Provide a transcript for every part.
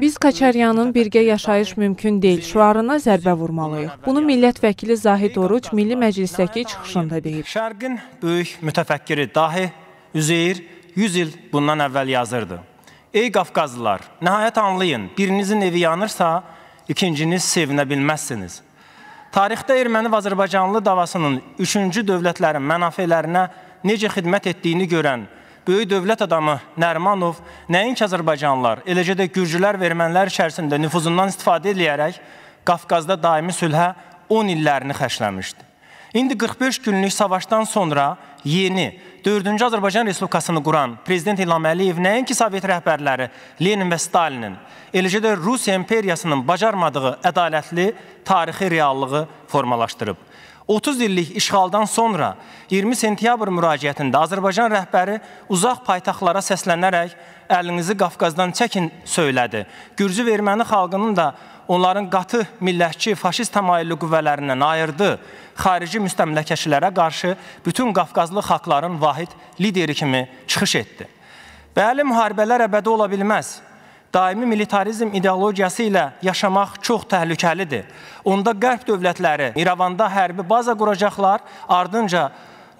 Biz Kaçaryanın birgə yaşayış mümkün deyil şüarına zərbə vurmalıyıq. Bunu millət vəkili Zahid Oruc Milli Məclisdəki çıxışında deyib. Şərqin böyük mütəfəkkiri dahi Üzeyir 100 il bundan əvvəl yazırdı. Ey Qafqazlılar, nəhayət anlayın, birinizin evi yanırsa, ikinciniz sevinə bilməzsiniz. Tarixdə Erməni-Azərbaycanlı davasının üçüncü dövlətlərin mənafelərinə necə xidmət etdiyini görən böyük dövlət adamı Nərmanov nəinki azərbaycanlılar, eləcə də gürcülər və ermənilər içərisində nüfuzundan istifadə edərək Qafqazda daimi sülhə 10 illərini xərcləmişdi. İndi 45 günlük savaşdan sonra yeni 4-cü Azərbaycan Respublikasını quran prezident İlham Əliyev nəinki Sovet rəhbərləri Lenin və Stalinin, eləcə də Rusiya imperiyasının bacarmadığı ədalətli tarixi reallığı formalaşdırıb. 30 illik işğaldan sonra 20 sentyabr müraciətində Azərbaycan rəhbəri uzaq paytaxtlara səslənərək əlinizi Qafqazdan çəkin söylədi. Gürcü və erməni xalqının da onların qatı millətçi faşist təmayüllü qüvvələrindən ayırdı, xarici müstəmləkəçilərə qarşı bütün qafqazlı xalqların vahid lideri kimi çıxış etdi. Bəli, müharibələr əbədi ola bilməz daimi militarizm ideologiyası ilə yaşamaq çox təhlükəlidir. Onda qərb dövlətləri İrəvanda hərbi baza quracaqlar, ardınca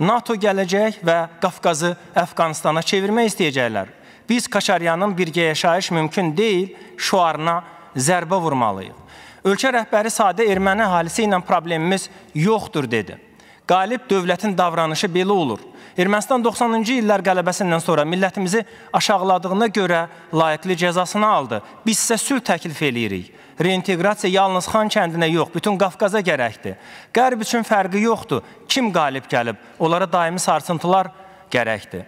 NATO gələcək və Qafqazı Əfqanistana çevirmək istəyəcəklər. Biz Kaşaryanın birgə yaşayış mümkün deyil şuarına zərbə vurmalıyıq. Ölkə rəhbəri sadə erməni əhalisi ilə problemimiz yoxdur dedi qalib dövlətin davranışı belə olur. Ermənistan 90-cı illər qələbəsindən sonra millətimizi aşağıladığına görə layiqli cəzasını aldı. Biz isə sülh təklif eləyirik. Reinteqrasiya yalnız Xan kəndinə yox, bütün Qafqaza gərəkdir. Qərb üçün fərqi yoxdur. Kim qalib gəlib, onlara daimi sarsıntılar gərəkdir.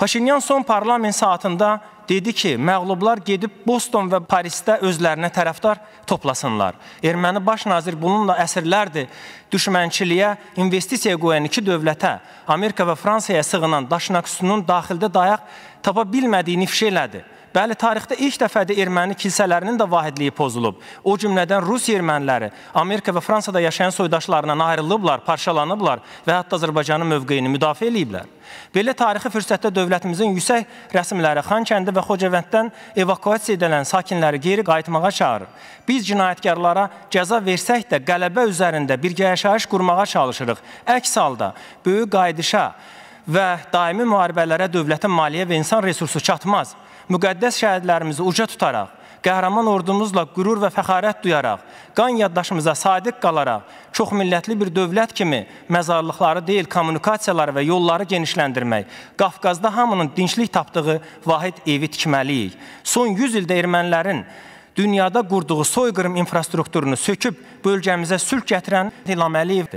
Paşinyan son parlament saatında dedi ki, məğlublar gedib Boston və Parisdə özlərinə tərəfdar toplasınlar. Erməni baş nazir bununla əsrlərdir düşmənçiliyə investisiya qoyan iki dövlətə, Amerika və Fransaya sığınan Daşnaqsunun daxildə dayaq tapa bilmədiyini ifşa elədi. Bəli, tarixdə ilk dəfədir erməni kilsələrinin də vahidliyi pozulub. O cümlədən Rus erməniləri Amerika və Fransada yaşayan soydaşlarından ayrılıblar, parçalanıblar və hətta Azərbaycanın mövqeyini müdafiə ediblər. Belə tarixi fürsətdə dövlətimizin yüksək rəsmiləri Xankəndi və Xocavənddən evakuasiya edilən sakinləri geri qayıtmağa çağırır. Biz cinayətkarlara cəza versək də qələbə üzərində birgə yaşayış qurmağa çalışırıq. Əks halda böyük qayıdışa və daimi müharibələrə dövlətin maliyyə və insan resursu çatmaz. Müqəddəs şəhidlərimizi uca tutaraq, qəhrəman ordumuzla qürur və fəxarət duyaraq, qan yaddaşımıza sadiq qalaraq, çoxmillətli bir dövlət kimi məzarlıqları deyil, kommunikasiyaları və yolları genişləndirmək, Qafqazda hamının dinclik tapdığı vahid evi tikməliyik. Son 100 ildə ermənilərin dünyada qurduğu soyqırım infrastrukturunu söküb bölgəmizə sülh gətirən İlham Əliyevdir.